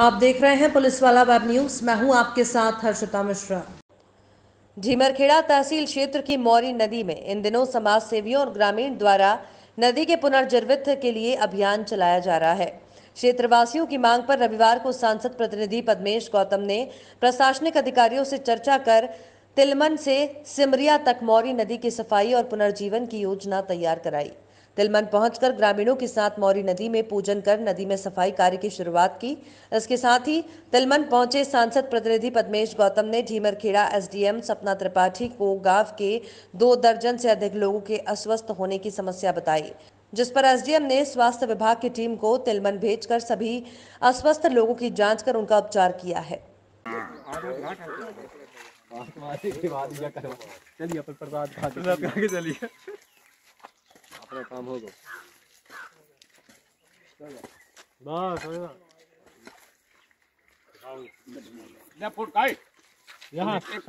आप देख रहे हैं पुलिस वाला वेब न्यूज मैं हूं आपके साथ हर्षिता मिश्रा झीमरखेड़ा तहसील क्षेत्र की मौरी नदी में इन दिनों समाज सेवियों और ग्रामीण द्वारा नदी के पुनर्जीवित के लिए अभियान चलाया जा रहा है क्षेत्रवासियों की मांग पर रविवार को सांसद प्रतिनिधि पद्मेश गौतम ने प्रशासनिक अधिकारियों से चर्चा कर तिलमन से सिमरिया तक मौरी नदी की सफाई और पुनर्जीवन की योजना तैयार कराई तिलमन पहुंचकर ग्रामीणों के साथ मौरी नदी में पूजन कर नदी में सफाई कार्य की शुरुआत की इसके साथ ही तिलमन पहुंचे सांसद प्रतिनिधि पद्मेश गौतम ने झीमरखेड़ा एसडीएम सपना त्रिपाठी को गांव के दो दर्जन से अधिक लोगों के अस्वस्थ होने की समस्या बताई जिस पर एसडीएम ने स्वास्थ्य विभाग की टीम को तिलमन भेजकर सभी अस्वस्थ लोगों की जांच कर उनका उपचार किया है चलिए प्रसाद चलिए थोड़ा काम हो गया यहाँ